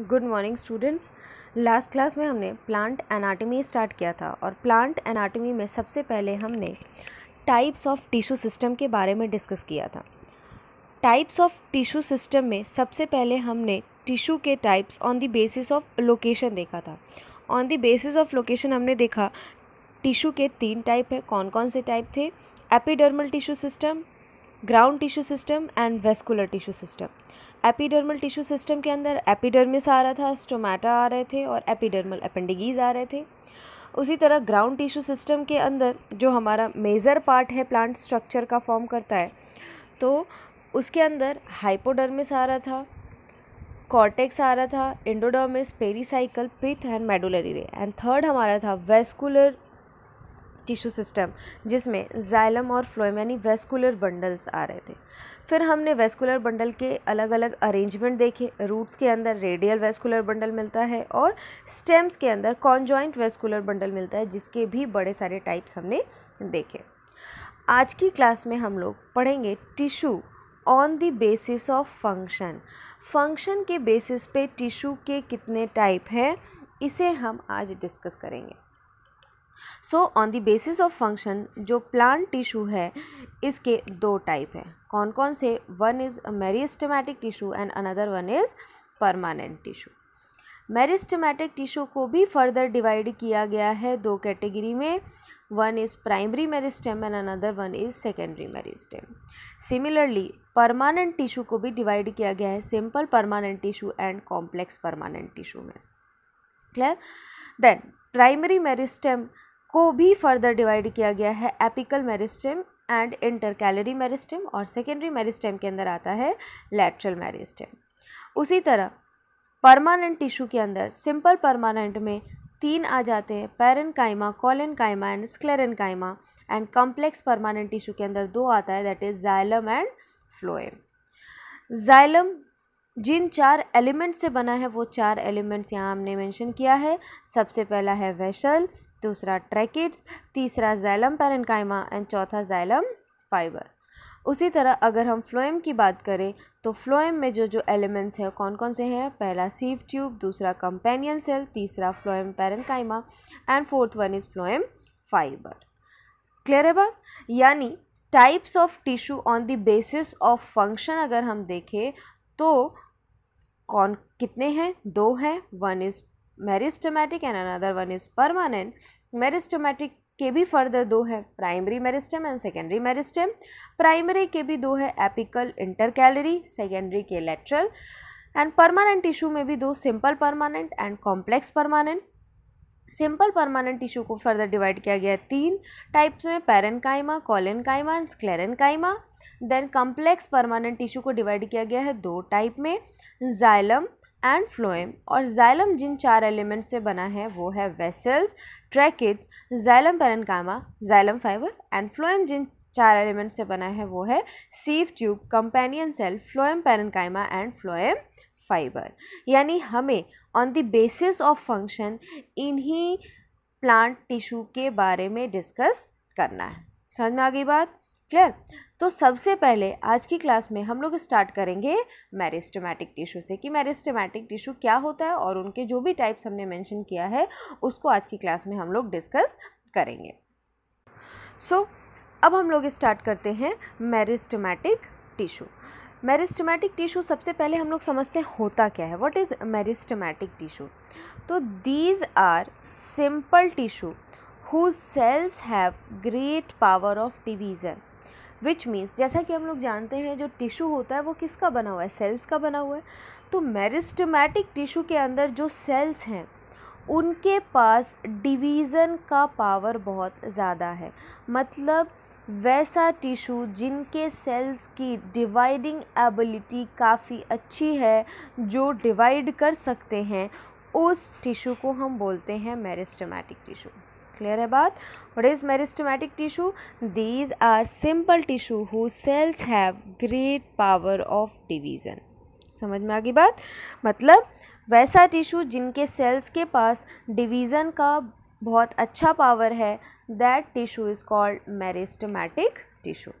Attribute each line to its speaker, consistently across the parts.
Speaker 1: Good morning students last class में हमने plant anatomy start किया था और प्लांट एनाटॉमी में सबसे पहले हमने टाइप्स ऑफ टिश्यू सिस्टम के बारे में डिस्कस किया था टाइप्स ऑफ टिश्यू सिस्टम में सबसे पहले हमने टिश्यू के types on the basis of location देखा था on the basis of location हमने देखा टिशू के तीन टाइप हैं कौन कौन से टाइप थे epidermal tissue system ground tissue system and vascular tissue system epidermal tissue system के अंदर एपीडर्मिस आ रहा था स्टोमेटा आ रहे थे और एपीडर्मल अपेंडिगीज आ रहे थे उसी तरह ग्राउंड टिश्यू सिस्टम के अंदर जो हमारा मेजर पार्ट है प्लांट स्ट्रक्चर का फॉर्म करता है तो उसके अंदर हाइपोडर्मिस आ रहा था कॉर्टेक्स आ रहा था endodermis pericycle pith and medullary ray and third हमारा था वेस्कुलर टिश्यू सिस्टम जिसमें जाइलम और फ्लोएम यानी वेस्कुलर बंडल्स आ रहे थे फिर हमने वेस्कुलर बंडल के अलग अलग अरेंजमेंट देखे रूट्स के अंदर रेडियल वेस्कुलर बंडल मिलता है और स्टेम्स के अंदर कॉन्जॉइंट वेस्कुलर बंडल मिलता है जिसके भी बड़े सारे टाइप्स हमने देखे आज की क्लास में हम लोग पढ़ेंगे tissue on the basis of function function के बेसिस पे टिशू के कितने टाइप हैं इसे हम आज डिस्कस करेंगे so on the basis of function जो प्लांट टिश्यू है इसके दो टाइप है कौन कौन से one is meristematic tissue and another one is permanent tissue meristematic tissue को भी फर्दर डिवाइड किया गया है दो कैटेगरी में one is primary meristem and another one is secondary meristem similarly permanent tissue को भी डिवाइड किया गया है simple permanent tissue and complex permanent tissue में क्लियर देन प्राइमरी मेरिस्टेम को भी फर्दर डिवाइड किया गया है apical meristem and intercalary meristem और सेकेंडरी मेरिस्टेम के अंदर आता है लैटरल मेरिस्टेम उसी तरह परमानेंट टिश्यू के अंदर सिंपल परमानेंट में तीन आ जाते हैं parenchyma collenchyma and sclerenchyma and complex permanent tissue के अंदर दो आता है that is xylem and phloem xylem जिन चार एलिमेंट से बना है वो चार एलिमेंट्स यहाँ हमने मेंशन किया है सबसे पहला है वेसल दूसरा ट्रैकेट्स तीसरा जैलम पैरनकाइमा एंड चौथा जैलम फाइबर उसी तरह अगर हम फ्लोएम की बात करें तो फ्लोएम में जो जो एलिमेंट्स हैं कौन कौन से हैं पहला सीव ट्यूब दूसरा कंपेनियन सेल तीसरा phloem parenchyma and fourth one is phloem fibre clear है बात यानी types of tissue on the basis of function अगर हम देखें तो कौन कितने हैं दो हैं one is meristematic and another one is permanent meristematic के भी फर्दर दो है primary meristem and secondary meristem primary के भी दो है एपिकल इंटर कैलरी सेकेंडरी के लेटरल एंड परमानेंट टिश्यू में भी दो simple permanent and complex permanent simple permanent tissue को फर्दर डिवाइड किया गया है तीन टाइप्स में पैरनकाइमा कायमा and sclerenchyma then complex permanent tissue को डिवाइड किया गया है दो टाइप में जाइलम एंड फ्लोएम और जाइलम जिन चार एलिमेंट से बना है वो है vessels tracheid xylem parenchyma xylem fibre and phloem जिन चार एलिमेंट से बना है वो है sieve tube companion cell phloem parenchyma and phloem fibre यानी हमें on the basis of function इन्हीं प्लांट टिश्यू के बारे में डिस्कस करना है समझ में आ गई बात क्लियर तो सबसे पहले आज की क्लास में हम लोग स्टार्ट करेंगे मैरिस्टमैटिक टिश्यू से कि मैरिस्टमैटिक टिश्यू क्या होता है और उनके जो भी टाइप्स हमने मेंशन किया है उसको आज की क्लास में हम लोग डिस्कस करेंगे सो so, अब हम लोग स्टार्ट करते हैं मैरिस्टमैटिक टिश्यू मैरिस्टमैटिक टिश्यू सबसे पहले हम लोग समझते हैं होता क्या है व्हाट इज़ मैरिस्टमैटिक टिश्यू तो these are simple tissue who cells have great power of division which means जैसा कि हम लोग जानते हैं जो टिश्यू होता है वो किसका बना हुआ है सेल्स का बना हुआ है तो मेरिस्टमैटिक टिश्यू के अंदर जो सेल्स हैं उनके पास डिवीज़न का पावर बहुत ज़्यादा है मतलब वैसा टिशू जिनके सेल्स की डिवाइडिंग एबिलिटी काफ़ी अच्छी है जो डिवाइड कर सकते हैं उस टिशू को हम बोलते हैं मेरिस्टमैटिक टिशू क्लियर है बात what is meristematic tissue these are simple tissue who cells have great power of division समझ में आ गई बात मतलब वैसा टिशू जिनके सेल्स के पास डिवीज़न का बहुत अच्छा पावर है that tissue is called meristematic tissue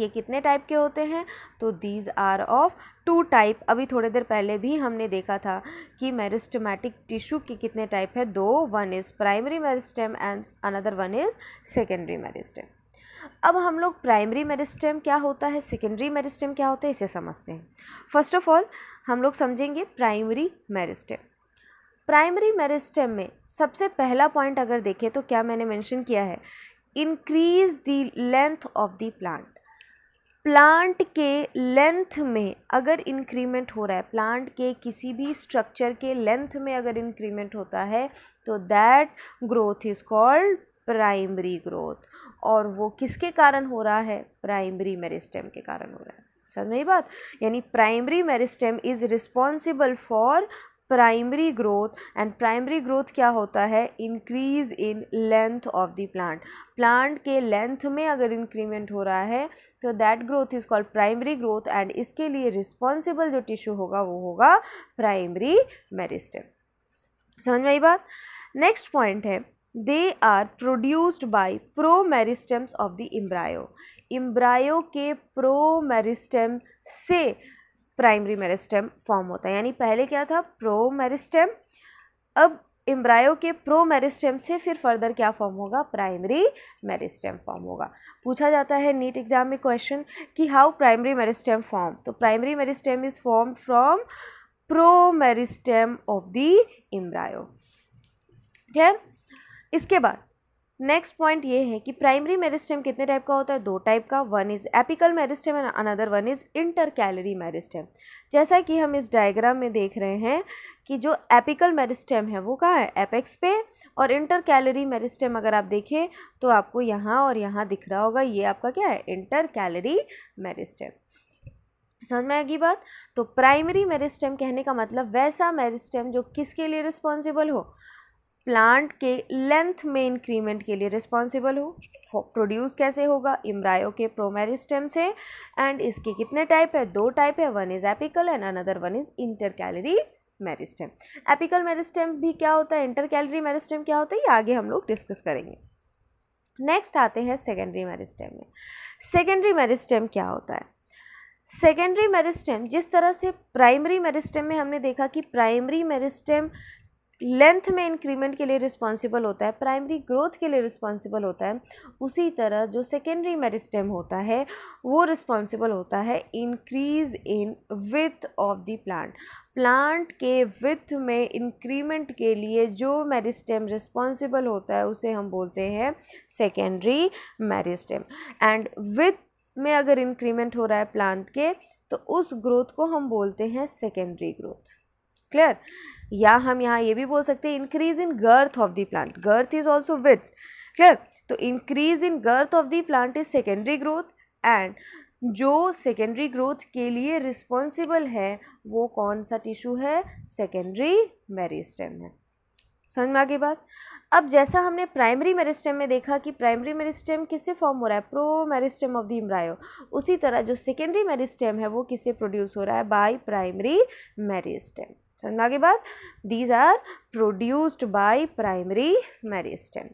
Speaker 1: ये कितने टाइप के होते हैं तो these are of two type अभी थोड़े देर पहले भी हमने देखा था कि मेरिस्टमैटिक टिश्यू के कितने टाइप है दो one is primary meristem and another one is secondary meristem अब हम लोग प्राइमरी मेरिस्टम क्या होता है सेकेंडरी मेरिस्टम क्या होता है इसे समझते हैं फर्स्ट ऑफ ऑल हम लोग समझेंगे प्राइमरी मेरिस्टम प्राइमरी मेरिस्टम में सबसे पहला पॉइंट अगर देखें तो क्या मैंने मेंशन किया है increase the length of the plant plant के लेंथ में अगर इंक्रीमेंट हो रहा है प्लांट के किसी भी स्ट्रक्चर के लेंथ में अगर इंक्रीमेंट होता है तो that growth is called primary growth और वो किसके कारण हो रहा है प्राइमरी मेरिस्टेम के कारण हो रहा है समझ नहीं बात यानी primary meristem is responsible for primary growth and primary growth क्या होता है increase in length of the plant plant के लेंथ में अगर इंक्रीमेंट हो रहा है तो that growth is called primary growth and इसके लिए रिस्पॉन्सिबल जो टिश्यू होगा वो होगा प्राइमरी मेरिस्टम समझ में आई बात नेक्स्ट पॉइंट है they are produced by pro meristems of the embryo embryo के प्रो मेरिस्टम से प्राइमरी मेरिस्टेम फॉर्म होता है यानी पहले क्या था प्रो मेरिस्टेम अब इम्ब्रायो के प्रो मेरिस्टेम से फिर फर्दर क्या फॉर्म होगा प्राइमरी मेरिस्टेम फॉर्म होगा पूछा जाता है नीट एग्जाम में क्वेश्चन कि हाउ प्राइमरी मेरिस्टेम फॉर्म तो primary meristem is form from pro meristem of the embryo clear इसके बाद नेक्स्ट पॉइंट ये है कि प्राइमरी मेरिस्टेम कितने टाइप का होता है दो टाइप का one is apical meristem and another one is intercalary meristem जैसा कि हम इस डायग्राम में देख रहे हैं कि जो एपिकल मेरिस्टेम है वो कहाँ है एपेक्स पे और इंटर कैलरी मेरिस्टेम अगर आप देखें तो आपको यहाँ और यहाँ दिख रहा होगा ये आपका क्या है इंटर कैलरी मेरिस्टेम समझ में आएगी बात तो प्राइमरी मेरिस्टेम कहने का मतलब वैसा मेरिस्टेम जो किसके लिए रिस्पॉन्सिबल हो प्लांट के लेंथ में इंक्रीमेंट के लिए रिस्पॉन्सिबल हो प्रोड्यूस कैसे होगा इम्ब्रायो के प्रोमेरिस्टेम से एंड इसके कितने टाइप है दो टाइप है one is apical and another one is intercalary meristem apical meristem भी क्या होता है इंटर कैलरी मेरिस्टेम क्या होता है ये आगे हम लोग डिस्कस करेंगे नेक्स्ट आते हैं सेकेंडरी मेरिस्टेम में सेकेंडरी मेरिस्टेम क्या होता है सेकेंडरी मेरिस्टेम जिस तरह से प्राइमरी मेरिस्टेम में हमने देखा कि प्राइमरी मेरिस्टेम लेंथ में इंक्रीमेंट के लिए रिस्पॉन्सिबल होता है प्राइमरी ग्रोथ के लिए रिस्पॉन्सिबल होता है उसी तरह जो सेकेंडरी मेरिस्टेम होता है वो रिस्पॉन्सिबल होता है increase in width of the plant plant के विथ में इंक्रीमेंट के लिए जो मेरिस्टेम रिस्पॉन्सिबल होता है उसे हम बोलते हैं सेकेंडरी मेरिस्टेम एंड विथ में अगर इंक्रीमेंट हो रहा है प्लांट के तो उस ग्रोथ को हम बोलते हैं सेकेंडरी ग्रोथ क्लियर या हम यहाँ ये भी बोल सकते हैं increase in girth of the plant girth is also width clear तो increase in girth of the plant is secondary growth and जो सेकेंडरी ग्रोथ के लिए रिस्पॉन्सिबल है वो कौन सा टिश्यू है सेकेंडरी मेरिस्टेम है समझ में आगे बात अब जैसा हमने प्राइमरी मेरिस्टेम में देखा कि प्राइमरी मेरिस्टेम किससे फॉर्म हो रहा है pro meristem of the embryo उसी तरह जो सेकेंडरी मेरिस्टेम है वो किससे प्रोड्यूस हो रहा है बाय प्राइमरी मेरिस्टेम समझ के बाद these are produced by primary meristem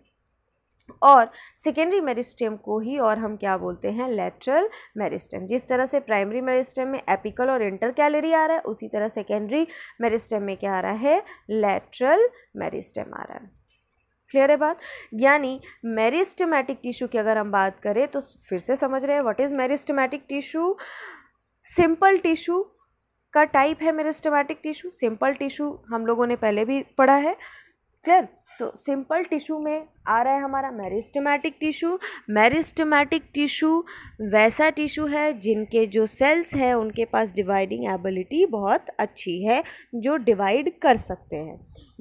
Speaker 1: और सेकेंडरी मेरिस्टेम को ही और हम क्या बोलते हैं लेटरल मेरिस्टेम जिस तरह से प्राइमरी मेरिस्टेम में एपिकल और इंटर कैलरी आ रहा है उसी तरह सेकेंडरी मेरिस्टेम में क्या आ रहा है लेटरल मेरिस्टेम आ रहा है क्लियर है बात यानी मेरिस्टमैटिक टिश्यू की अगर हम बात करें तो फिर से समझ रहे हैं what is meristematic tissue simple tissue का टाइप है मेरिस्टमैटिक टिश्यू सिंपल टिश्यू हम लोगों ने पहले भी पढ़ा है क्लियर तो सिंपल टिश्यू में आ रहा है हमारा मेरिस्टमैटिक टिश्यू मेरिस्टमैटिक टिश्यू वैसा टिश्यू है जिनके जो सेल्स हैं उनके पास डिवाइडिंग एबिलिटी बहुत अच्छी है जो डिवाइड कर सकते हैं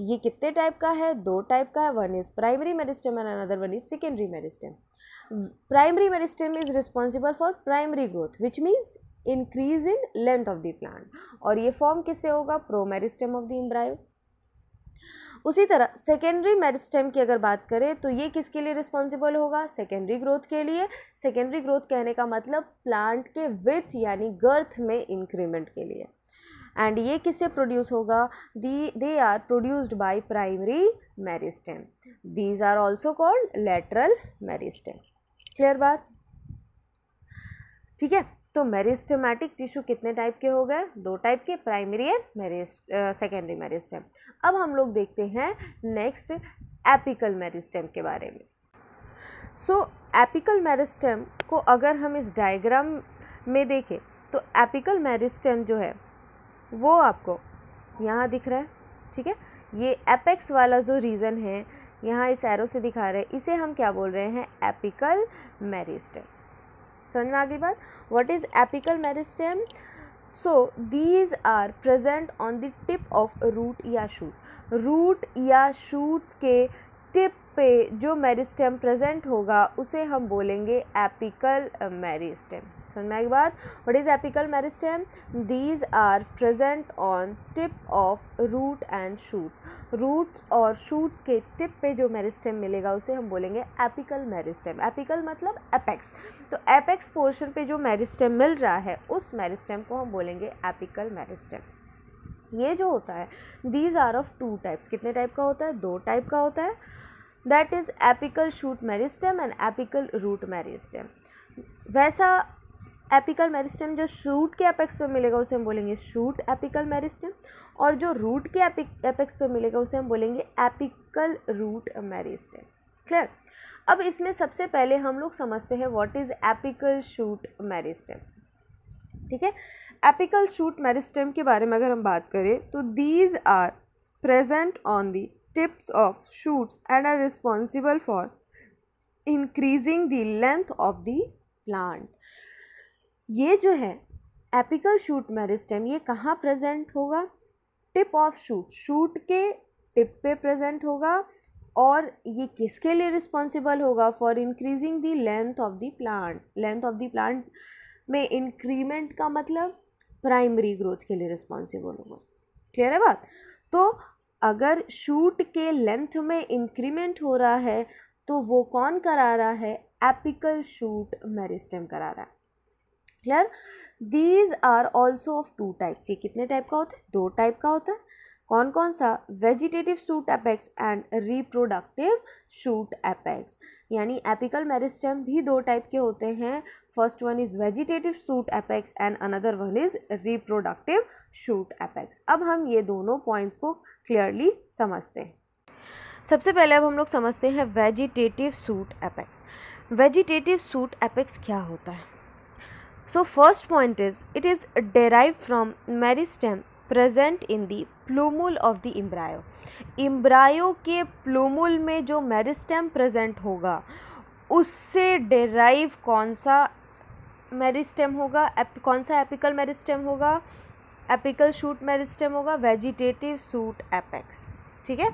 Speaker 1: ये कितने टाइप का है दो टाइप का है one is primary meristem and another one is secondary meristem primary meristem is responsible for primary growth which means increase in length of the plant और ये फॉर्म किससे होगा pro meristem of the embryo उसी तरह secondary meristem की अगर बात करें तो ये किसके लिए रिस्पॉन्सिबल होगा सेकेंडरी ग्रोथ के लिए सेकेंडरी ग्रोथ कहने का मतलब प्लांट के विथ यानी गर्थ में इंक्रीमेंट के लिए एंड ये किससे प्रोड्यूस होगा the they are produced by primary meristem these are also called lateral meristem clear बात ठीक है तो मेरिस्टमैटिक टिश्यू कितने टाइप के हो गए दो टाइप के प्राइमरी एंड मेरिस्ट सेकेंडरी मेरिस्टम अब हम लोग देखते हैं नेक्स्ट एपिकल मेरिस्टम के बारे में सो एपिकल मेरिस्टम को अगर हम इस डायग्राम में देखें तो एपिकल मेरिस्टम जो है वो आपको यहाँ दिख रहा है ठीक है ये एपेक्स वाला जो रीज़न है यहाँ इस एरो से दिखा रहे हैं इसे हम क्या बोल रहे हैं एपिकल मेरिस्टम समझ में आ गई बात what is apical meristem so these are present on the tip of root या शूट रूट या शूट्स के टिप पे जो मेरिस्टेम प्रेजेंट होगा उसे हम बोलेंगे एपिकल मेरिस्टेम समझ में आएगी बात what is apical meristem these are present on tip of root and shoots roots और शूट्स के टिप पे जो मेरिस्टेम मिलेगा उसे हम बोलेंगे एपिकल मेरिस्टेम एपिकल मतलब एपेक्स तो एपेक्स पोर्शन पे जो मेरिस्टेम मिल रहा है उस मेरिस्टेम को हम बोलेंगे एपिकल मेरिस्टेम ये जो होता है these are of two types कितने टाइप का होता है दो टाइप का होता है that is apical shoot meristem and apical root meristem वैसा एपिकल मेरिस्टम जो शूट के एपेक्स पे मिलेगा उसे हम बोलेंगे शूट एपिकल मेरिस्टम और जो रूट के एपेक्स पे मिलेगा उसे हम बोलेंगे एपिकल रूट मेरिस्टम क्लियर अब इसमें सबसे पहले हम लोग समझते हैं what is apical shoot meristem ठीक है एपिकल शूट मेरिस्टेम के बारे में अगर हम बात करें तो these are present on the tips of shoots and are responsible for increasing the length of the plant ये जो है एपिकल शूट मेरिस्टेम ये कहाँ प्रेजेंट होगा टिप ऑफ शूट शूट के टिप पे प्रेजेंट होगा और ये किसके लिए रिस्पॉन्सिबल होगा for increasing the length of the plant length of the plant में इंक्रीमेंट का मतलब प्राइमरी ग्रोथ के लिए रिस्पॉन्सिबल होगा क्लियर है बात तो अगर शूट के लेंथ में इंक्रीमेंट हो रहा है तो वो कौन करा रहा है एपिकल शूट मेरिस्टम करा रहा है clear these are also of two types ये कितने टाइप का होता है दो टाइप का होता है कौन कौन सा vegetative shoot apex and reproductive shoot apex यानी एपिकल मेरिस्टम भी दो टाइप के होते हैं First one is vegetative shoot apex and another one is reproductive shoot apex. अब हम ये दोनों points को clearly समझते हैं सबसे पहले अब हम लोग समझते हैं vegetative shoot apex vegetative shoot apex क्या होता है so first point is it is derive from meristem present in the plumule of the embryo embryo के प्लूमुल में जो मेरिस्टेम प्रेजेंट होगा उससे डेराइव कौन सा मेरिस्टेम होगा एप, कौन सा एपिकल मेरिस्टेम होगा एपिकल शूट मेरिस्टेम होगा वेजिटेटिव सूट एपेक्स ठीक है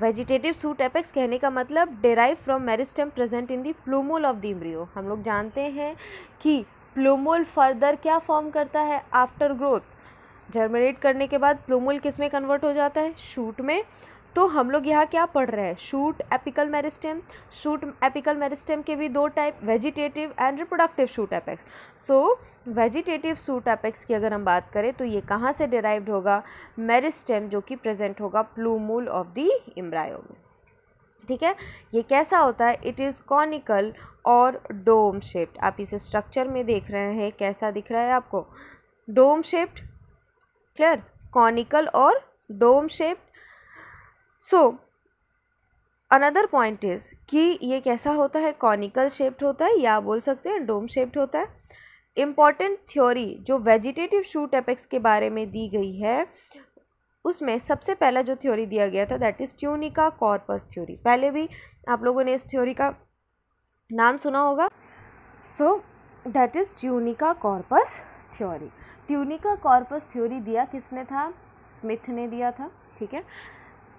Speaker 1: वेजिटेटिव सूट एपेक्स कहने का मतलब derive from meristem present in the plumule of the embryo हम लोग जानते हैं कि प्लूमोल फर्दर क्या फॉर्म करता है आफ्टर ग्रोथ जर्मिनेट करने के बाद प्लूमोल किस में कन्वर्ट हो जाता है शूट में तो हम लोग यहाँ क्या पढ़ रहे हैं shoot apical meristem shoot apical meristem के भी दो type vegetative and reproductive shoot apex so vegetative shoot apex की अगर हम बात करें तो ये कहाँ से डिराइव्ड होगा मेरिस्टेम जो कि प्रेजेंट होगा प्लूमूल ऑफ दी इम्ब्रायो में ठीक है ये कैसा होता है इट इज़ कॉनिकल और डोम शेप्ड आप इसे स्ट्रक्चर में देख रहे हैं कैसा दिख रहा है आपको डोम शेप्ड क्लियर कॉनिकल और dome shape so another point is कि ये कैसा होता है कॉनिकल शेप्ड होता है या बोल सकते हैं डोम शेप्ड होता है इम्पॉर्टेंट थ्योरी जो वेजिटेटिव शूट एपेक्स के बारे में दी गई है उसमें सबसे पहला जो थ्योरी दिया गया था that is tunica corpus theory पहले भी आप लोगों ने इस थ्योरी का नाम सुना होगा so that is tunica corpus theory tunica corpus theory दिया किसने था स्मिथ ने दिया था ठीक है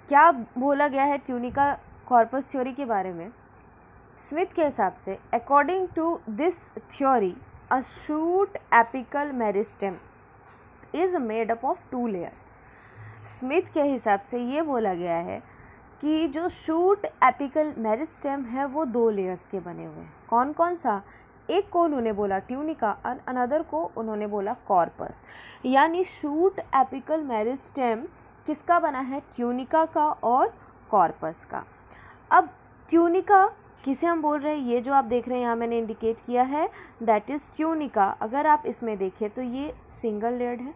Speaker 1: क्या बोला गया है ट्यूनिका कॉर्पस थ्योरी के बारे में स्मिथ के हिसाब से according to this theory a shoot apical meristem is made up of two layers Smith के हिसाब से ये बोला गया है कि जो शूट एपिकल मेरिस्टम है वो दो लेयर्स के बने हुए हैं कौन कौन सा एक को उन्होंने बोला ट्यूनिका और अनदर को उन्होंने बोला कॉर्पस यानी शूट एपिकल मेरिस्टम किसका बना है ट्यूनिका का और कॉर्पस का अब ट्यूनिका किसे हम बोल रहे हैं ये जो आप देख रहे हैं यहाँ मैंने इंडिकेट किया है दैट इज़ ट्यूनिका अगर आप इसमें देखें तो ये सिंगल लेयर्ड है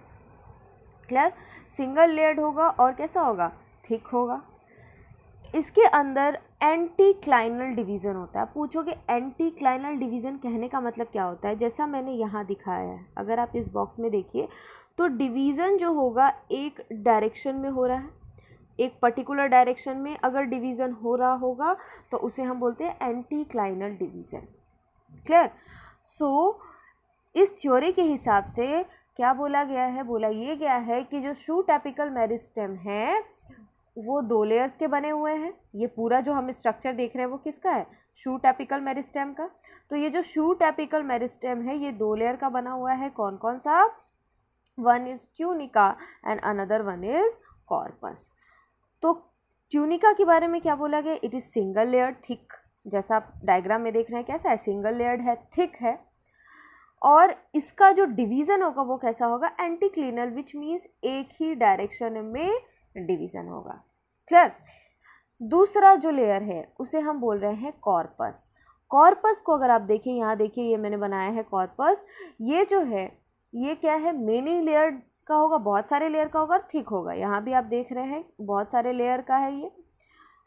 Speaker 1: क्लियर सिंगल लेयर्ड होगा और कैसा होगा थिक होगा इसके अंदर एंटी क्लाइनल डिवीज़न होता है पूछोगे एंटी क्लाइनल डिवीज़न कहने का मतलब क्या होता है जैसा मैंने यहाँ दिखाया है अगर आप इस बॉक्स में देखिए तो डिवीज़न जो होगा एक डायरेक्शन में हो रहा है एक पर्टिकुलर डायरेक्शन में अगर डिवीज़न हो रहा होगा तो उसे हम बोलते हैं anticlinal division clear so इस थ्योरी के हिसाब से क्या बोला गया है बोला ये गया है कि जो शू टैपिकल मेरिस्टेम है वो दो लेयर्स के बने हुए हैं ये पूरा जो हम स्ट्रक्चर देख रहे हैं वो किसका है शू टैपिकल मेरिस्टेम का तो ये जो शू टैपिकल मेरिस्टेम है ये दो लेयर का बना हुआ है कौन कौन सा one is tunica and another one is corpus तो ट्यूनिका के बारे में क्या बोला गया it is single layer thick जैसा आप डायग्राम में देख रहे हैं कैसा है सिंगल लेयर्ड है थिक है और इसका जो डिवीज़न होगा वो कैसा होगा एंटी क्लिनल विच मीन्स एक ही डायरेक्शन में डिवीज़न होगा क्लियर दूसरा जो लेयर है उसे हम बोल रहे हैं कॉर्पस कॉर्पस को अगर आप देखें यहाँ देखिए ये मैंने बनाया है कॉर्पस ये जो है ये क्या है मेनी लेयर का होगा बहुत सारे लेयर का होगा और थिक होगा यहाँ भी आप देख रहे हैं बहुत सारे लेयर का है ये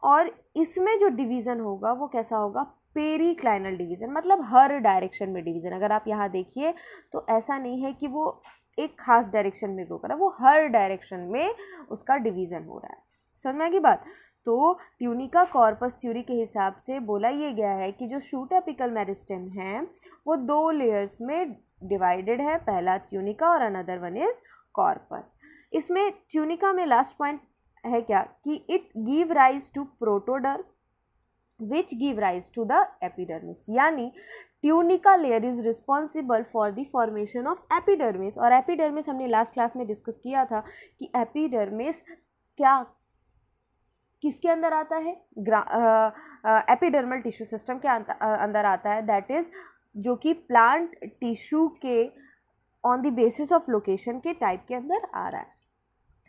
Speaker 1: और इसमें जो डिवीज़न होगा वो कैसा होगा पेरी क्लाइनल डिवीज़न मतलब हर डायरेक्शन में डिवीज़न अगर आप यहाँ देखिए तो ऐसा नहीं है कि वो एक खास डायरेक्शन में ग्रो कर रहा है वो हर डायरेक्शन में उसका डिवीज़न हो रहा है समझ में आएगी बात तो ट्यूनिका कॉर्पस थ्योरी के हिसाब से बोला ये गया है कि जो शूट एपिकल मेरिस्टेम है वो दो लेयर्स में डिवाइडेड है पहला ट्यूनिका और अनदर वन इज कॉर्पस इसमें ट्यूनिका में लास्ट पॉइंट है क्या कि it give rise to protoderm which give rise to the epidermis यानी tunica layer is responsible for the formation of epidermis और एपिडर्मिस हमने लास्ट क्लास में डिस्कस किया था कि एपिडर्मिस क्या किसके अंदर आता है एपिडर्मल टिश्यू सिस्टम के अंदर आता है दैट इज जो कि प्लांट टिश्यू के on the basis of location के टाइप के अंदर आ रहा है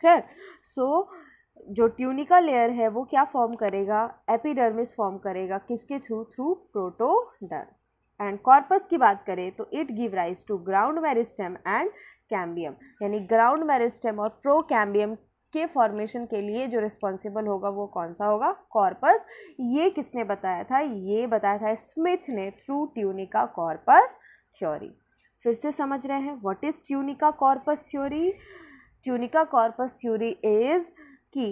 Speaker 1: खैर सो so, जो ट्यूनिका लेयर है वो क्या फॉर्म करेगा एपिडर्मिस फॉर्म करेगा किसके through through protoderm and corpus की बात करें तो it give rise to ground meristem and cambium यानी ग्राउंड मेरिस्टम और प्रो कैम्बियम के फॉर्मेशन के लिए जो रिस्पॉन्सिबल होगा वो कौन सा होगा कॉर्पस ये किसने बताया था ये बताया था स्मिथ ने थ्रू ट्यूनिका कॉर्पस थ्योरी फिर से समझ रहे हैं what is tunica corpus theory tunica corpus theory is कि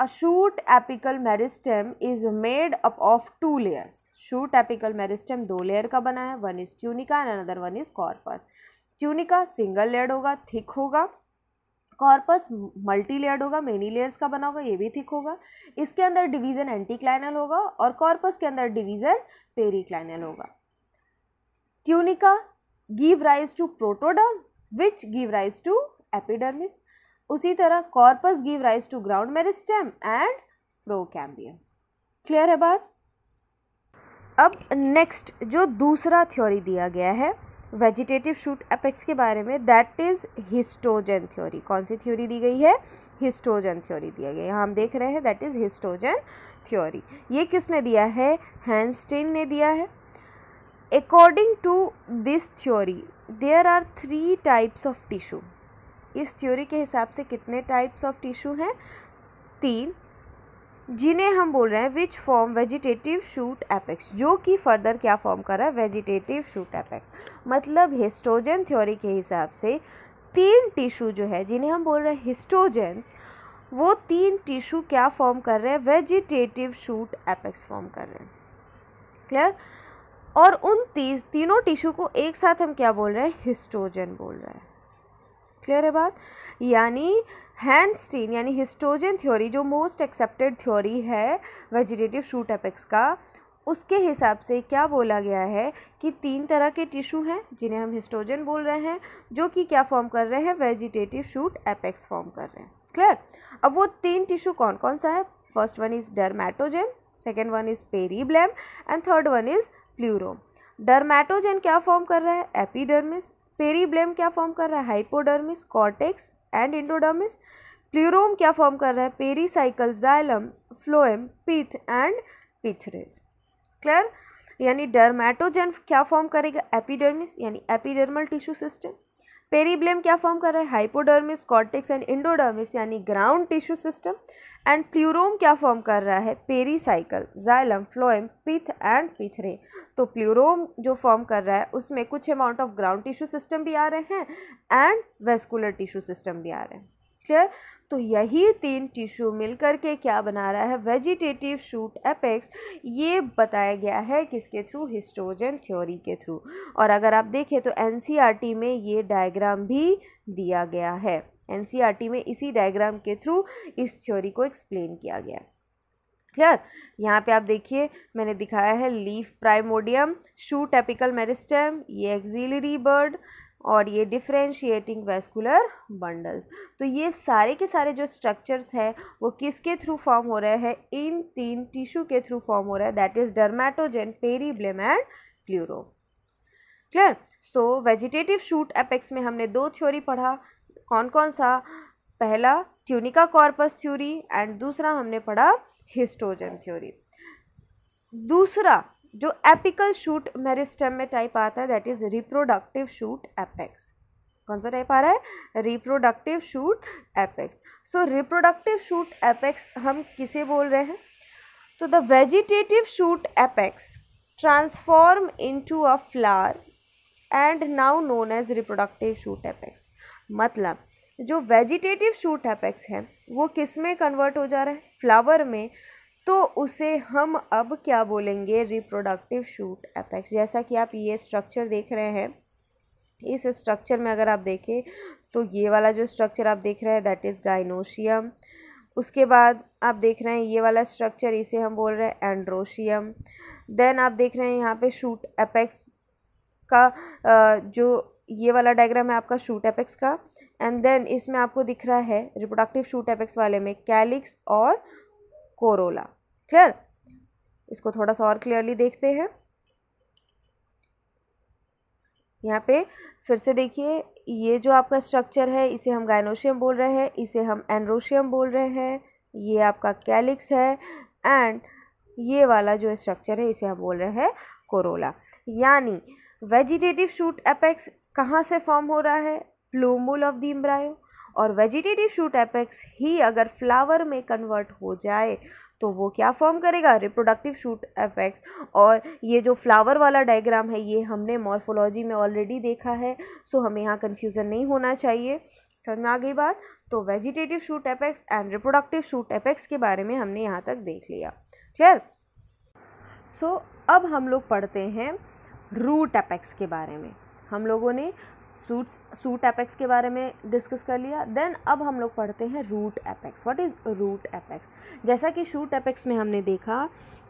Speaker 1: a shoot apical meristem is made up of two layers shoot apical meristem दो लेयर का बना है one is tunica and another one is corpus tunica single layer होगा thick होगा corpus multi layered होगा many layers का बना होगा ये भी थिक होगा इसके अंदर डिवीजन एंटीक्लाइनल होगा और कॉर्पस के अंदर डिवीजन पेरीक्लाइनल होगा tunica give rise to protoderm which give rise to epidermis उसी तरह corpus give rise to ground meristem and procambium clear है बात अब नेक्स्ट जो दूसरा थ्योरी दिया गया है वेजिटेटिव शूट अपेक्स के बारे में दैट इज़ हिस्टोजन थ्योरी कौन सी थ्योरी दी गई है हिस्टोजन थ्योरी दिया गया यहाँ हम देख रहे हैं दैट इज़ हिस्टोजन थ्योरी ये किसने दिया है हैंस्टेन ने दिया है according to this theory there are three types of tissue इस थ्योरी के हिसाब से कितने टाइप्स ऑफ टिशू हैं तीन जिन्हें हम बोल रहे हैं which form vegetative shoot apex जो कि फर्दर क्या फॉर्म कर रहा है वेजिटेटिव शूट एपेक्स मतलब हिस्टोजन थ्योरी के हिसाब से तीन टिश्यू जो है जिन्हें हम बोल रहे हैं हिस्टोजेंस वो तीन टिश्यू क्या फॉर्म कर रहे हैं वेजिटेटिव शूट एपेक्स फॉर्म कर रहे हैं क्लियर और उन तीस तीनों टिश्यू को एक साथ हम क्या बोल रहे हैं हिस्टोजन बोल रहे हैं क्लियर है बात यानी हैंडस्टीन यानी हिस्टोजन थ्योरी जो मोस्ट एक्सेप्टेड थ्योरी है वेजिटेटिव शूट एपेक्स का उसके हिसाब से क्या बोला गया है कि तीन तरह के टिश्यू हैं जिन्हें हम हिस्टोजन बोल रहे हैं जो कि क्या फॉर्म कर रहे हैं वेजिटेटिव शूट एपेक्स फॉर्म कर रहे हैं क्लियर अब वो तीन टिश्यू कौन कौन सा है first one is dermatogen second one is periblem and third one is plerome dermatogen क्या फॉर्म कर रहा है एपीडर्मिस पेरीब्लेम क्या फॉर्म कर रहा है hypodermis cortex and endodermis plerome क्या फॉर्म कर रहा है pericycle xylem phloem pith and pith rays clear यानी डर्मेटोजन क्या फॉर्म करेगा एपिडर्मिस यानी एपिडर्मल टिश्यू सिस्टम पेरीब्लेम क्या फॉर्म कर रहा है हाइपोडर्मिस कॉर्टेक्स एंड इंडोडर्मिस यानी ground tissue system and plerome क्या फॉर्म कर रहा है pericycle xylem phloem pith and pith ray तो प्लूरोम जो फॉर्म कर रहा है उसमें कुछ amount of ground tissue system भी आ रहे हैं एंड वेस्कुलर टिश्यू सिस्टम भी आ रहे हैं क्लियर तो यही तीन टिश्यू मिलकर के क्या बना रहा है वेजिटेटिव शूट एपेक्स ये बताया गया है किसके थ्रू हिस्टोजन थ्योरी के थ्रू और अगर आप देखें तो एनसीईआरटी e में ये डायग्राम भी दिया गया है एन में इसी डायग्राम के थ्रू इस थ्योरी को एक्सप्लेन किया गया क्लियर यहाँ पे आप देखिए मैंने दिखाया है leaf primordium shoot apical meristem ये एक्सिलरी बर्ड और ये डिफ्रेंशिएटिंग वेस्कुलर बंडल्स तो ये सारे के सारे जो स्ट्रक्चर्स हैं वो किसके थ्रू फॉर्म हो रहे हैं इन तीन टिश्यू के थ्रू फॉर्म हो रहा है that is dermatogen periblem and क्ल्यूरो clear so vegetative shoot apex में हमने दो थ्योरी पढ़ा कौन कौन सा पहला ट्यूनिका कॉर्पस थ्योरी एंड दूसरा हमने पढ़ा हिस्टोजन थ्योरी दूसरा जो एपिकल शूट मेरिस्टम में टाइप आता है that is reproductive shoot apex कौन सा टाइप आ रहा है reproductive shoot apex so reproductive shoot apex हम किसे बोल रहे हैं तो the vegetative shoot apex transform into a flower and now known as reproductive shoot apex मतलब जो वेजिटेटिव शूट एपेक्स है वो किस में कन्वर्ट हो जा रहा है फ्लावर में तो उसे हम अब क्या बोलेंगे रिप्रोडक्टिव शूट एपेक्स जैसा कि आप ये स्ट्रक्चर देख रहे हैं इस स्ट्रक्चर में अगर आप देखें तो ये वाला जो स्ट्रक्चर आप देख रहे हैं दैट इज़ गाइनोशियम उसके बाद आप देख रहे हैं ये वाला स्ट्रक्चर इसे हम बोल रहे हैं एंड्रोशियम देन आप देख रहे हैं यहाँ पे शूट एपेक्स का जो ये वाला डायग्राम है आपका शूट एपेक्स का एंड देन इसमें आपको दिख रहा है रिप्रोडक्टिव शूट एपेक्स वाले में कैलिक्स और कोरोला क्लियर इसको थोड़ा सा और क्लियरली देखते हैं यहाँ पे फिर से देखिए ये जो आपका स्ट्रक्चर है इसे हम गाइनोशियम बोल रहे हैं इसे हम एनरोशियम बोल रहे हैं ये आपका कैलिक्स है एंड ये वाला जो स्ट्रक्चर है इसे हम बोल रहे हैं कोरोला यानी वेजिटेटिव शूट एपेक्स कहाँ से फॉर्म हो रहा है प्लूमूल ऑफ दी इम्ब्रायो और वेजिटेटिव शूट एपेक्स ही अगर फ्लावर में कन्वर्ट हो जाए तो वो क्या फॉर्म करेगा रिप्रोडक्टिव शूट एपेक्स और ये जो फ्लावर वाला डायग्राम है ये हमने मॉर्फोलॉजी में ऑलरेडी देखा है सो हमें यहाँ कन्फ्यूज़न नहीं होना चाहिए समझ में आ गई बात तो vegetative shoot apex and reproductive shoot apex के बारे में हमने यहाँ तक देख लिया क्लियर सो so, अब हम लोग पढ़ते हैं रूट एपेक्स के बारे में हम लोगों ने सूट्स सूट एपेक्स के बारे में डिस्कस कर लिया देन अब हम लोग पढ़ते हैं root apex what is root apex जैसा कि शूट एपेक्स में हमने देखा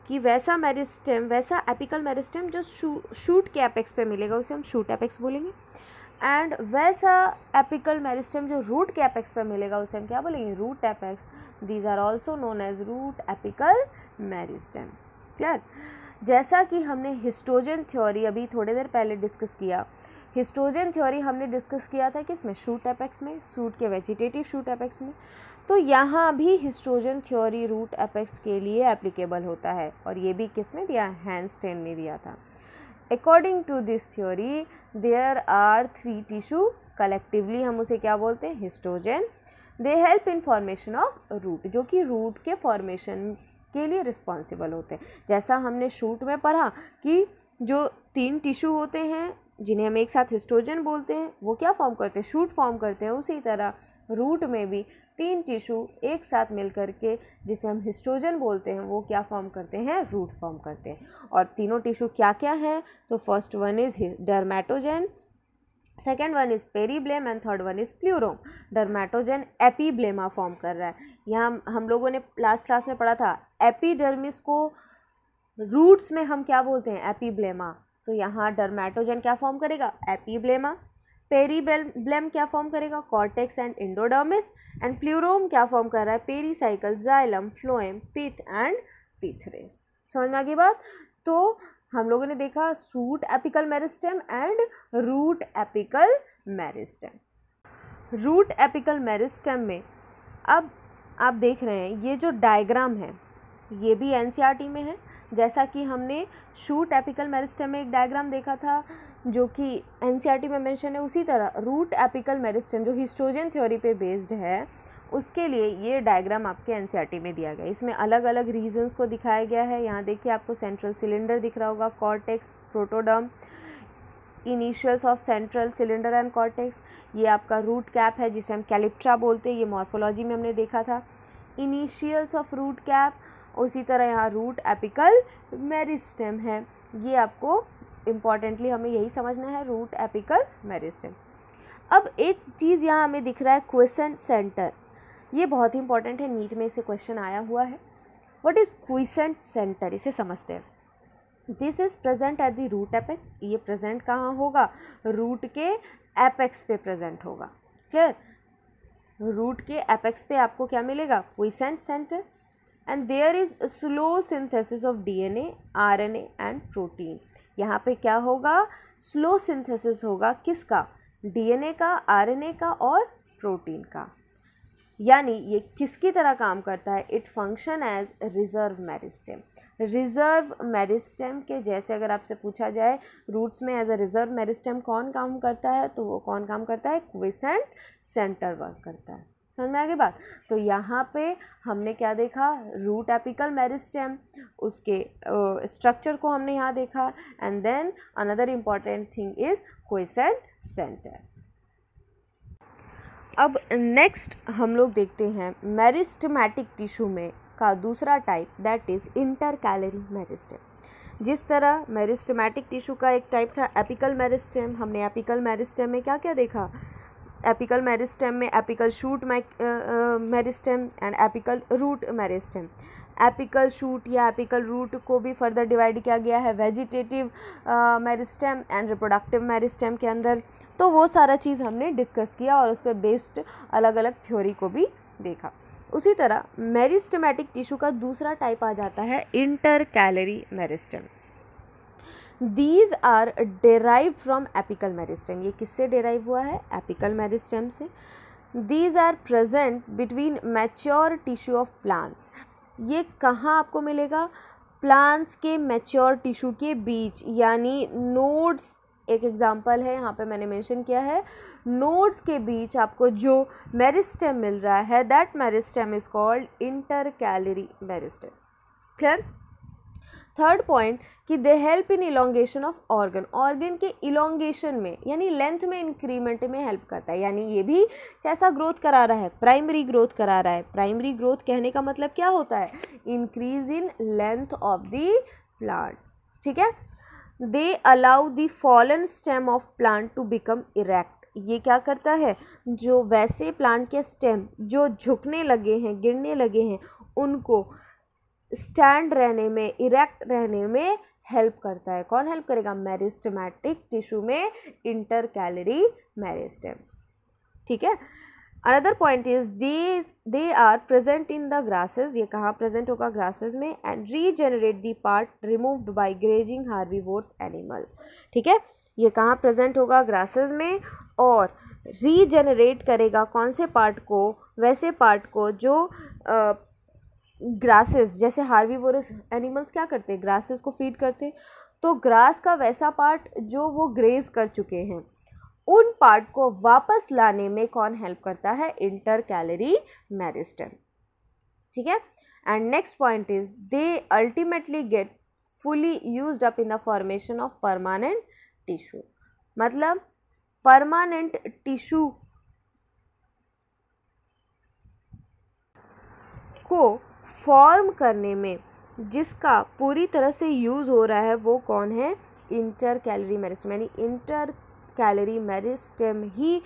Speaker 1: कि वैसा मेरिस्टम वैसा एपिकल मेरिस्टम जो शू, शूट के एपेक्स पे मिलेगा उसे हम शूट एपेक्स बोलेंगे एंड वैसा एपिकल मेरिस्टम जो रूट के एपेक्स पे मिलेगा उसे हम क्या बोलेंगे root apex these are also known as root apical meristem clear जैसा कि हमने हिस्टोजन थ्योरी अभी थोड़ी देर पहले डिस्कस किया हिस्टोजन थ्योरी हमने डिस्कस किया था कि इसमें शूट एपेक्स में सूट के वेजिटेटिव शूट एपेक्स में तो यहाँ भी हिस्टोजन थ्योरी रूट एपेक्स के लिए एप्लीकेबल होता है और ये भी किस में दिया स्टैंड ने दिया था according to this theory there are three tissue collectively हम उसे क्या बोलते हैं histogen they help in formation of root जो कि रूट के फॉर्मेशन के लिए रिस्पॉन्सिबल होते हैं जैसा हमने शूट में पढ़ा कि जो तीन टिश्यू होते हैं जिन्हें हम एक साथ हिस्ट्रोजन बोलते हैं वो क्या फॉर्म करते हैं शूट फॉर्म करते हैं उसी तरह रूट में भी तीन टिश्यू एक साथ मिलकर के जिसे हम हिस्ट्रोजन बोलते हैं वो क्या फॉर्म करते हैं रूट फॉर्म करते हैं और तीनों टिश्यू क्या क्या हैं तो first one is dermatogen second one is periblem and third one is plerome dermatogen epiblema form कर रहा है यहाँ हम लोगों ने लास्ट क्लास में पढ़ा था एपीडर्मिस को रूट्स में हम क्या बोलते हैं एपीब्लेमा तो यहाँ डर्मेटोजन क्या फॉर्म करेगा एपीब्लेमा ब्लेम क्या फॉर्म करेगा cortex and endodermis and plerome क्या फॉर्म कर रहा है pericycle xylem phloem pith and pith rays समझ में बात तो हम लोगों ने देखा shoot apical meristem and root apical meristem root apical meristem में अब आप देख रहे हैं ये जो डायग्राम है ये भी एन e में है जैसा कि हमने शूट एपिकल मेरिस्टम में एक डायग्राम देखा था जो कि एन e में मेंशन है उसी तरह रूट एपिकल मेरिस्टम जो हिस्टोजन थ्योरी पे बेस्ड है उसके लिए ये डायग्राम आपके एन e में दिया गया इसमें अलग अलग रीजन्स को दिखाया गया है यहाँ देखिए आपको सेंट्रल सिलेंडर दिख रहा होगा cortex protoderm initials of central cylinder and cortex ये आपका रूट कैप है जिसे हम कैलिप्ट्रा बोलते हैं ये मॉर्फोलॉजी में हमने देखा था इनिशियल्स ऑफ रूट कैप उसी तरह यहाँ रूट एपिकल मेरिस्टम है ये आपको इम्पॉर्टेंटली हमें यही समझना है रूट एपिकल मेरिस्टम अब एक चीज़ यहाँ हमें दिख रहा है क्वेश्चन सेंटर ये बहुत ही इंपॉर्टेंट है नीट में इसे क्वेश्चन आया हुआ है वट इज़ क्विसेंट सेंटर इसे समझते हैं this is present at the root apex ये प्रेजेंट कहाँ होगा रूट के एपेक्स पे प्रेजेंट होगा क्लियर रूट के एपेक्स पे आपको क्या मिलेगा quiescent centre and there is slow synthesis of D N A R N A and protein यहाँ पे क्या होगा स्लो सिंथेसिस होगा किसका ए का आर एन ए का और प्रोटीन का यानी ये किसकी तरह काम करता है it function as reserve meristem reserve meristem के जैसे अगर आपसे पूछा जाए रूट्स में एज अ रिजर्व मेरिस्टेम कौन काम करता है तो वो कौन काम करता है क्विसेंट सेंटर वर्क करता है समझ में आगे बात तो यहाँ पे हमने क्या देखा रूट एपिकल मेरिस्टेम उसके स्ट्रक्चर uh, को हमने यहाँ देखा and then another important thing is quiescent centre अब नेक्स्ट हम लोग देखते हैं मेरिस्टमैटिक टिश्यू में का दूसरा type that is intercalary meristem जिस तरह मेरिस्टमैटिक टिश्यू का एक टाइप था एपिकल मेरिस्टम हमने एपिकल मेरिस्टम में क्या क्या देखा एपिकल मेरिस्टम में apical shoot meristem and apical root meristem apical shoot या एपिकल रूट को भी फर्दर डिवाइड किया गया है vegetative meristem and reproductive meristem के अंदर तो वो सारा चीज़ हमने डिस्कस किया और उस पर बेस्ड अलग अलग थ्योरी को भी देखा उसी तरह मेरिस्टमेटिक टिश्यू का दूसरा टाइप आ जाता है intercalary meristem these are derive from apical meristem ये किससे डेराइव हुआ है एपिकल मेरिस्टम से these are present between mature tissue of plants ये कहाँ आपको मिलेगा प्लांट्स के मैच्योर टिश्यू के बीच यानी नोड्स एक एग्ज़ाम्पल है यहाँ पे मैंने मेंशन किया है नोड्स के बीच आपको जो मेरिस्टेम मिल रहा है that meristem is called intercalary meristem clear third point कि they help in elongation of organ organ के इलोंगेशन में यानी लेंथ में इंक्रीमेंट में हेल्प करता है यानी ये भी कैसा ग्रोथ करा रहा है प्राइमरी ग्रोथ करा रहा है प्राइमरी ग्रोथ कहने का मतलब क्या होता है increase in length of the plant ठीक है they allow the fallen stem of plant to become erect ये क्या करता है जो वैसे प्लांट के स्टेम जो झुकने लगे हैं गिरने लगे हैं उनको स्टैंड रहने में इरेक्ट रहने में हेल्प करता है कौन हेल्प करेगा मैरिस्टमैटिक टिश्यू में इंटर कैलरी मैरिस्टम ठीक है another point is these they are present in the grasses ये कहाँ प्रेजेंट होगा ग्रासेस में and regenerate the part removed by grazing herbivores animal ठीक है ये कहाँ प्रेजेंट होगा ग्रासेस में और रीजनरेट करेगा कौन से पार्ट को वैसे पार्ट को जो ग्रासेस जैसे हार्वी वोरस एनिमल्स क्या करते हैं ग्रासेस को फीड करते तो ग्रास का वैसा पार्ट जो वो ग्रेज कर चुके हैं उन पार्ट को वापस लाने में कौन हेल्प करता है इंटर कैलरी मैरिस्टम ठीक है and next point is they ultimately get fully use up in the formation of permanent tissue मतलब परमानेंट टिश्यू को फॉर्म करने में जिसका पूरी तरह से यूज़ हो रहा है वो कौन है इंटर कैलरी मेरिस्टम यानी इंटर कैलरी मेरिस्टम ही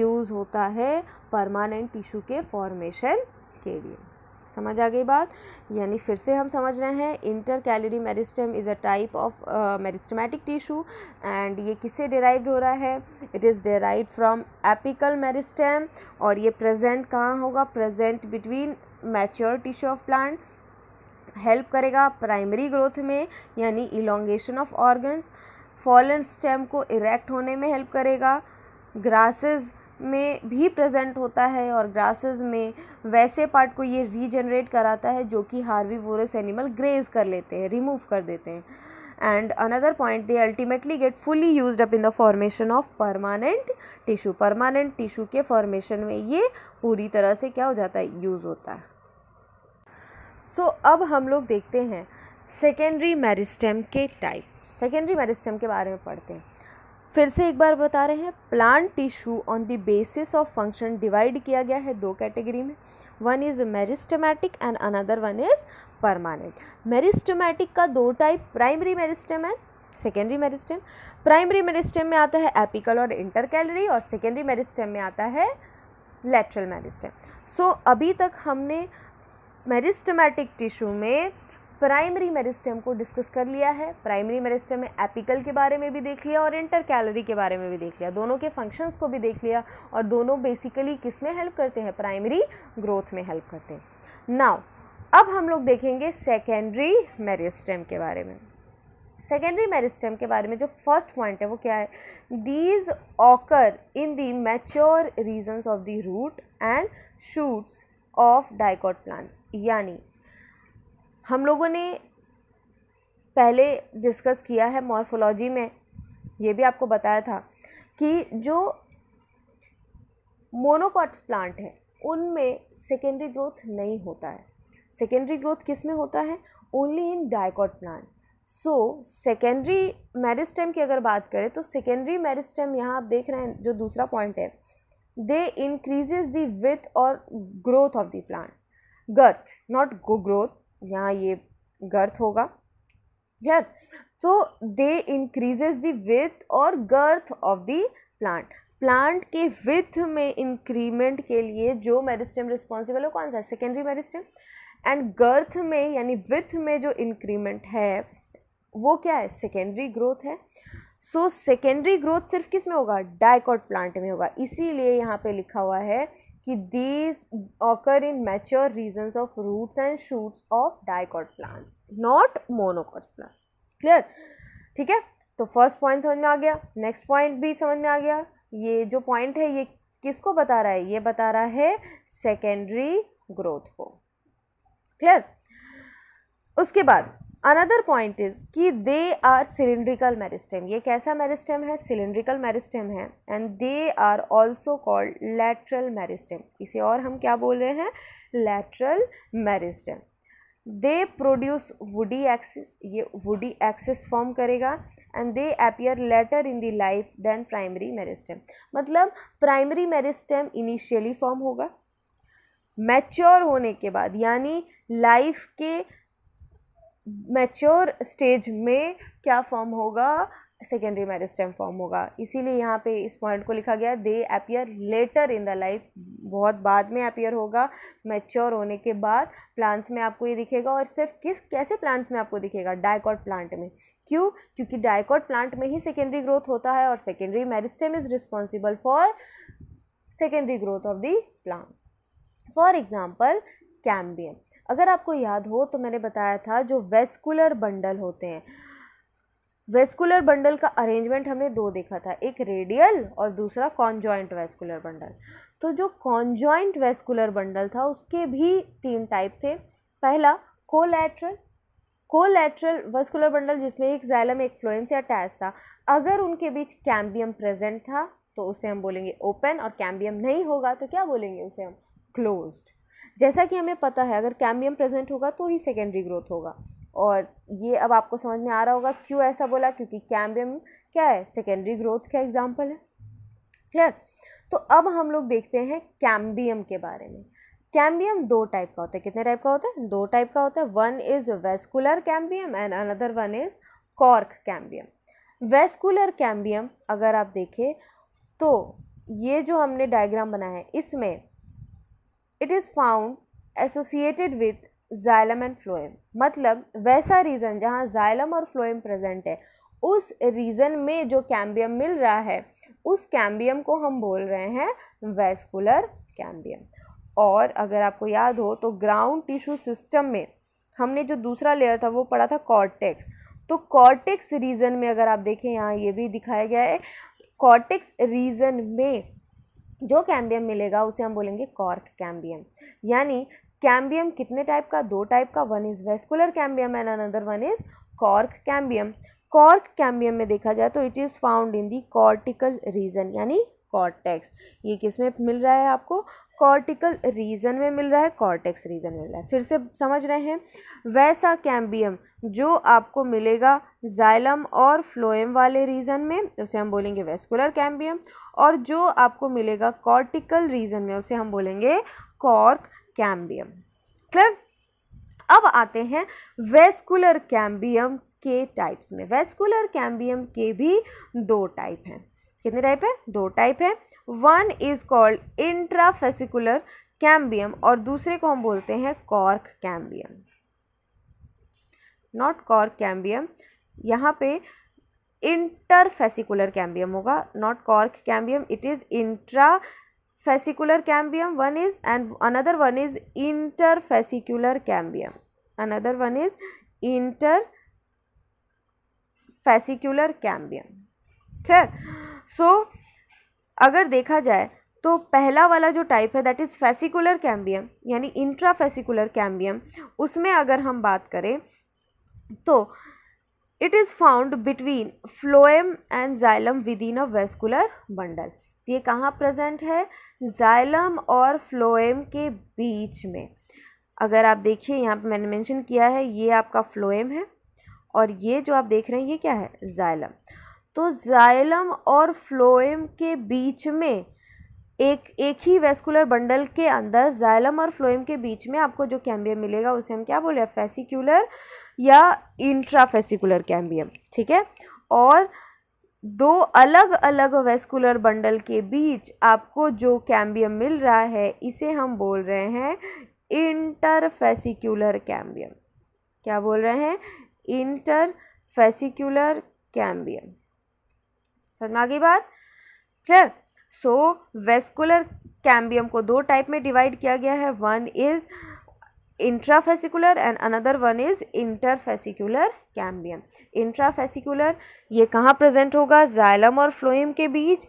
Speaker 1: यूज़ होता है परमानेंट टिश्यू के फॉर्मेशन के लिए समझ आ गई बात यानी फिर से हम समझ रहे हैं intercalary meristem is a type of meristematic tissue and ये किससे डिराइव हो रहा है it is derive from apical meristem और ये प्रेजेंट कहाँ होगा present between mature tissue of plant help करेगा प्राइमरी ग्रोथ में यानी elongation of organs fallen stem को इरेक्ट होने में हेल्प करेगा ग्रासेस में भी प्रेजेंट होता है और ग्रासेस में वैसे पार्ट को ये रीजनरेट कराता है जो कि हार्वी वोरस एनिमल ग्रेज कर लेते हैं रिमूव कर देते हैं and another point they ultimately get fully use up in the formation of permanent tissue permanent tissue के फॉर्मेशन में ये पूरी तरह से क्या हो जाता है यूज होता है सो so, अब हम लोग देखते हैं सेकेंडरी मेरिस्टेम के टाइप सेकेंडरी मेरिस्टेम के बारे में पढ़ते हैं फिर से एक बार बता रहे हैं plant tissue on the basis of function divide किया गया है दो कैटेगरी में one is meristematic and another one is permanent meristematic का दो टाइप प्राइमरी मेरिस्टेम है सेकेंडरी मेरिस्टेम प्राइमरी मेरिस्टम में आता है एपिकल और इंटरकैलरी और सेकेंडरी मेरिस्टेम में आता है लेटरल मेरिस्टेम सो अभी तक हमने मेरिस्टमैटिक टिश्यू में प्राइमरी मेरिस्टम को डिस्कस कर लिया है प्राइमरी मेरिस्टम में एपिकल के बारे में भी देख लिया और इंटर कैलोरी के बारे में भी देख लिया दोनों के फंक्शंस को भी देख लिया और दोनों बेसिकली किस में हेल्प करते हैं प्राइमरी ग्रोथ में हेल्प करते हैं नाउ अब हम लोग देखेंगे सेकेंडरी मेरिस्टम के बारे में सेकेंडरी मेरिस्टम के बारे में जो फर्स्ट पॉइंट है वो क्या है these occur in the mature regions of the root and shoots of dicot plants यानी हम लोगों ने पहले डिस्कस किया है मॉर्फोलॉजी में ये भी आपको बताया था कि जो मोनोकॉट्स प्लांट है उनमें सेकेंडरी ग्रोथ नहीं होता है सेकेंडरी ग्रोथ किस में होता है only in dicot plant so secondary meristem की अगर बात करें तो सेकेंडरी मेरिस्टेम यहाँ आप देख रहे हैं जो दूसरा पॉइंट है दे they दी विथ और growth of the plant girth not go growth यहाँ ये गर्थ होगा क्लियर तो दे इंक्रीजेज दी विथ और girth of the plant plant के विथ में इंक्रीमेंट के लिए जो मेरिस्टम रिस्पॉन्सिबल है कौन सा है सेकेंडरी मेरिस्टम एंड गर्थ में यानी विथ में जो इंक्रीमेंट है वो क्या है सेकेंडरी ग्रोथ है सो सेकेंडरी ग्रोथ सिर्फ किस में होगा डायकॉट प्लांट में होगा इसीलिए यहाँ पे लिखा हुआ है कि these occur in mature regions of roots and shoots of dicot plants not monocots plant clear ठीक है तो फर्स्ट पॉइंट समझ में आ गया नेक्स्ट पॉइंट भी समझ में आ गया ये जो पॉइंट है ये किसको बता रहा है ये बता रहा है सेकेंडरी ग्रोथ को क्लियर उसके बाद अनदर पॉइंट इज़ कि दे आर सिलेंड्रिकल मेरिस्टेम ये कैसा मेरिस्टेम है सिलेंड्रिकल मेरिस्टेम है and they are also called lateral meristem इसे और हम क्या बोल रहे हैं lateral meristem they produce woody axis ये वुडी एक्सिस फॉर्म करेगा and they appear later in the life than primary meristem मतलब प्राइमरी मेरिस्टेम इनिशियली फॉर्म होगा मैच्योर होने के बाद यानी लाइफ के मैच्योर स्टेज में क्या फॉर्म होगा सेकेंडरी मेरिस्टेम फॉर्म होगा इसीलिए यहाँ पे इस पॉइंट को लिखा गया they appear later in the life बहुत बाद में अपियर होगा मैच्योर होने के बाद प्लांट्स में आपको ये दिखेगा और सिर्फ किस कैसे प्लांट्स में आपको दिखेगा डायकॉट प्लांट में क्यों क्योंकि डायकॉट प्लांट में ही सेकेंडरी ग्रोथ होता है और secondary meristem is responsible for secondary growth of the plant for example cambium अगर आपको याद हो तो मैंने बताया था जो वेस्कुलर बंडल होते हैं वेस्कुलर बंडल का अरेंजमेंट हमने दो देखा था एक रेडियल और दूसरा कॉन्जॉइंट वेस्कुलर बंडल तो जो कॉन्जॉइंट वेस्कुलर बंडल था उसके भी तीन टाइप थे पहला कोलेट्रल कोलेट्रल वेस्कुलर बंडल जिसमें एक जैलम एक फ्लोएम से अटैच था अगर उनके बीच कैम्बियम प्रेजेंट था तो उसे हम बोलेंगे ओपन और कैम्बियम नहीं होगा तो क्या बोलेंगे उसे हम क्लोज्ड जैसा कि हमें पता है अगर कैम्बियम प्रेजेंट होगा तो ही सेकेंडरी ग्रोथ होगा और ये अब आपको समझ में आ रहा होगा क्यों ऐसा बोला क्योंकि कैम्बियम क्या है सेकेंडरी ग्रोथ का एग्जाम्पल है क्लियर तो अब हम लोग देखते हैं कैम्बियम के बारे में कैम्बियम दो टाइप का होता है कितने टाइप का होता है दो टाइप का होता है one is vascular cambium and another one is cork cambium vascular cambium अगर आप देखें तो ये जो हमने डायग्राम बनाया है इसमें it is found associated with xylem and phloem मतलब वैसा रीज़न जहाँ जाइलम और फ्लोएम प्रेजेंट है उस रीज़न में जो कैम्बियम मिल रहा है उस कैम्बियम को हम बोल रहे हैं वेस्कुलर कैम्बियम और अगर आपको याद हो तो ग्राउंड टिश्यू सिस्टम में हमने जो दूसरा लेयर था वो पढ़ा था कॉर्टेक्स तो कॉर्टेक्स रीजन में अगर आप देखें यहाँ ये भी दिखाया गया है कॉर्टेक्स रीजन में जो कैम्बियम मिलेगा उसे हम बोलेंगे कॉर्क कैम्बियम यानी कैम्बियम कितने टाइप का दो टाइप का one is vascular cambium and another one is cork cambium cork cambium में देखा जाए तो it is found in the cortical region यानी कॉर्टेक्स ये किस में मिल रहा है आपको कॉर्टिकल रीजन में मिल रहा है कॉर्टेक्स रीजन में मिल रहा है फिर से समझ रहे हैं वैसा कैम्बियम जो आपको मिलेगा जाइलम और फ्लोएम वाले रीजन में उसे हम बोलेंगे वेस्कुलर कैम्बियम और जो आपको मिलेगा कॉर्टिकल रीजन में उसे हम बोलेंगे कॉर्क कैम्बियम क्लियर अब आते हैं वेस्कुलर कैम्बियम के टाइप्स में वेस्कुलर कैम्बियम के भी दो टाइप हैं कितने टाइप है दो टाइप है one is called intrafascicular cambium और दूसरे को हम बोलते हैं cork cambium not cork cambium यहाँ पे इंटरफेसिकुलर कैम्बियम होगा not cork cambium it is intrafascicular cambium one is and another one is interfascicular cambium another one is interfascicular cambium clear so अगर देखा जाए तो पहला वाला जो टाइप है दैट इज़ फेसिकुलर कैम्बियम यानी इंट्रा फेसिकुलर कैम्बियम उसमें अगर हम बात करें तो it is found between phloem and xylem within a vascular bundle ये कहाँ प्रेजेंट है जाइलम और फ्लोएम के बीच में अगर आप देखिए यहाँ पे मैंने मेंशन किया है ये आपका फ्लोएम है और ये जो आप देख रहे हैं ये क्या है जाइलम तो जाइलम और फ्लोएम के बीच में एक एक ही वेस्कुलर बंडल के अंदर जाइलम और फ्लोएम के बीच में आपको जो कैम्बियम मिलेगा उसे हम क्या बोल रहे हैं फेसिकुलर या इंट्राफेसिकुलर कैम्बियम ठीक है और दो अलग अलग वेस्कुलर बंडल के बीच आपको जो कैम्बियम मिल रहा है इसे हम बोल रहे हैं इंटरफेसिकुलर कैम्बियम क्या बोल रहे हैं इंटरफेसिकुलर कैम्बियम समझ में आ गई बात क्लियर सो वेस्कुलर कैम्बियम को दो टाइप में डिवाइड किया गया है one is intrafascicular and another one is interfascicular cambium intrafascicular ये कहाँ प्रेजेंट होगा जाइलम और फ्लोइम के बीच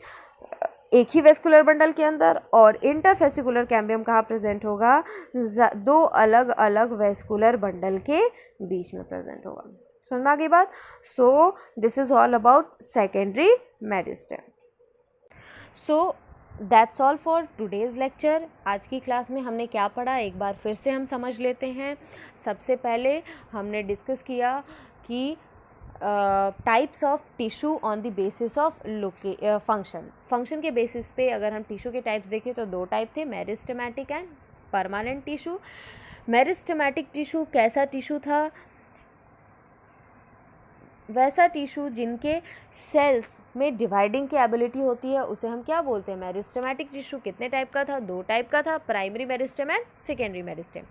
Speaker 1: एक ही वेस्कुलर बंडल के अंदर और इंटरफेसिकुलर कैम्बियम कहाँ प्रेजेंट होगा दो अलग अलग वेस्कुलर बंडल के बीच में प्रेजेंट होगा सुन में आ गई बात so this is all about secondary meristem so that's all for today's lecture आज की क्लास में हमने क्या पढ़ा एक बार फिर से हम समझ लेते हैं सबसे पहले हमने डिस्कस किया कि types of tissue on the basis of लोके फंक्शन फंक्शन के बेसिस पे अगर हम टिश्यू के टाइप्स देखें तो दो टाइप थे meristematic and permanent tissue meristematic tissue कैसा टिशू था वैसा टिश्यू जिनके सेल्स में डिवाइडिंग की एबिलिटी होती है उसे हम क्या बोलते हैं मेरिस्टेमेटिक टिश्यू कितने टाइप का था दो टाइप का था primary meristem and secondary meristem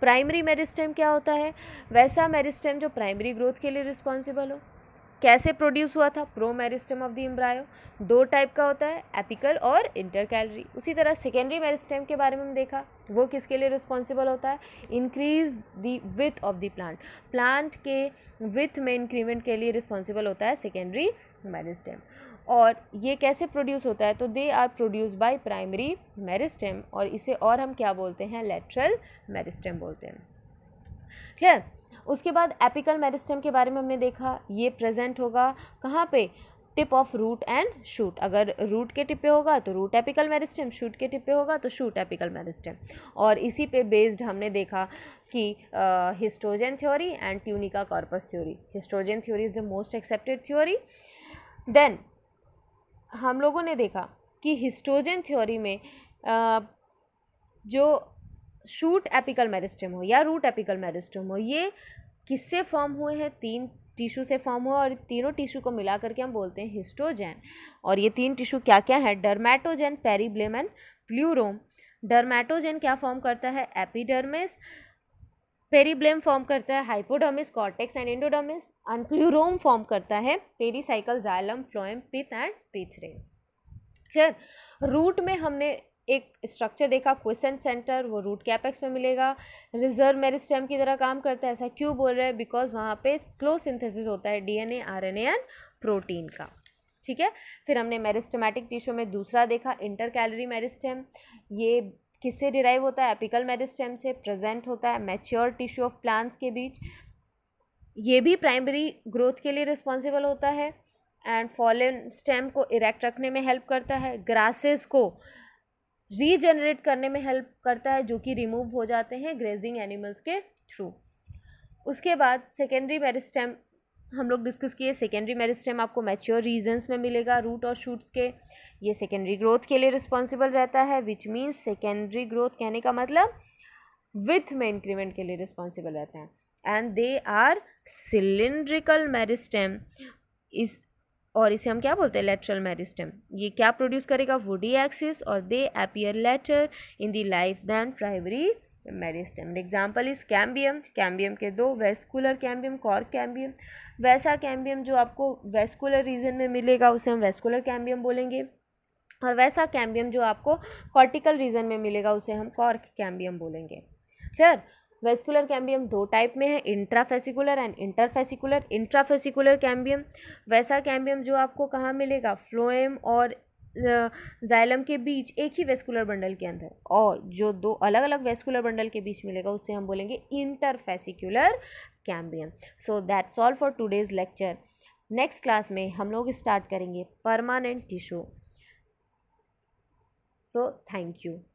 Speaker 1: primary meristem क्या होता है वैसा मेरिस्टेम जो प्राइमरी ग्रोथ के लिए रिस्पॉन्सिबल हो कैसे प्रोड्यूस हुआ था pro meristem of the embryo दो टाइप का होता है एपिकल और इंटर कैलरी उसी तरह सेकेंडरी मेरिस्टम के बारे में हम देखा वो किसके लिए रिस्पॉन्सिबल होता है increase the width of the plant plant के विथ में इंक्रीमेंट के लिए रिस्पॉन्सिबल होता है सेकेंडरी मेरिस्टम और ये कैसे प्रोड्यूस होता है तो they are produce by primary meristem और इसे और हम क्या बोलते हैं लेटरल मेरिस्टेम बोलते हैं क्लियर उसके बाद एपिकल मेरिस्टम के बारे में हमने देखा ये प्रेजेंट होगा कहाँ पे tip of root and shoot अगर रूट के टिप पे होगा तो रूट एपिकल मेरिस्टम शूट के टिप पे होगा तो शूट एपिकल मेरिस्टम और इसी पे बेस्ड हमने देखा कि histogen theory and tunica corpus theory histogen theory is the most accepted theory then हम लोगों ने देखा कि हिस्टोजन थ्योरी में uh, जो शूट एपिकल मेरिस्टम हो या रूट एपिकल मेरिस्टम हो ये किससे फॉर्म हुए हैं तीन टिश्यू से फॉर्म हुआ और तीनों टिश्यू को मिला करके हम बोलते हैं हिस्टोजेन और ये तीन टिश्यू क्या क्या है डर्मेटोजेन पेरीब्लेम एंड प्लूरोम डर्मेटोजेन क्या फॉर्म करता है एपिडर्मिस पेरीब्लेम फॉर्म करता है hypodermis cortex and endodermis and plerome form करता है pericycle xylem phloem pith and pith rays rays clear root में हमने एक स्ट्रक्चर देखा क्वेश्चन सेंटर वो रूट कैपेक्स में मिलेगा रिजर्व मेरिस्टेम की तरह काम करता है ऐसा क्यों बोल रहे हैं बिकॉज वहाँ पे स्लो सिंथेसिस होता है डीएनए आरएनए एंड प्रोटीन का ठीक है फिर हमने मेरिस्टमेटिक टिश्यू में दूसरा देखा इंटर कैलरी मेरिस्टेम ये किससे डिराइव होता है एपिकल मेरिस्टेम से प्रेजेंट होता है मैच्योर टिश्यू ऑफ प्लांट्स के बीच ये भी प्राइमरी ग्रोथ के लिए रिस्पॉन्सिबल होता है एंड फॉलन स्टेम को इरेक्ट रखने में हेल्प करता है ग्रासेस को रीजनरेट करने में हेल्प करता है जो कि रिमूव हो जाते हैं ग्रेजिंग एनिमल्स के थ्रू उसके बाद सेकेंडरी मेरिस्टेम हम लोग डिस्कस किए सेकेंडरी मेरिस्टेम आपको मैच्योर रीजन्स में मिलेगा रूट और शूट्स के ये सेकेंडरी ग्रोथ के लिए रिस्पॉन्सिबल रहता है विच मीन्स सेकेंडरी ग्रोथ कहने का मतलब विथ में इंक्रीमेंट के लिए रिस्पॉन्सिबल रहते हैं and they are cylindrical meristem इस और इसे हम क्या बोलते हैं लेटरल मेरिस्टम ये क्या प्रोड्यूस करेगा वुडी एक्सिस और they appear later in the life than primary meristem example is cambium cambium के दो वेस्कुलर कैम्बियम कॉर्क कैम्बियम वैसा कैम्बियम जो आपको वेस्कुलर रीजन में मिलेगा उसे हम वेस्कुलर कैम्बियम बोलेंगे और वैसा कैम्बियम जो आपको कॉर्टिकल रीजन में मिलेगा उसे हम कॉर्क कैम्बियम बोलेंगे क्लियर वेस्कुलर कैम्बियम दो टाइप में है intrafascicular and interfascicular intrafascicular cambium वैसा कैम्बियम जो आपको कहाँ मिलेगा फ्लोएम और जाइलम के बीच एक ही वेस्कुलर बंडल के अंदर और जो दो अलग अलग वेस्कुलर बंडल के बीच मिलेगा उससे हम बोलेंगे interfascicular cambium so that's all for today's lecture next class में हम लोग स्टार्ट करेंगे permanent tissue so thank you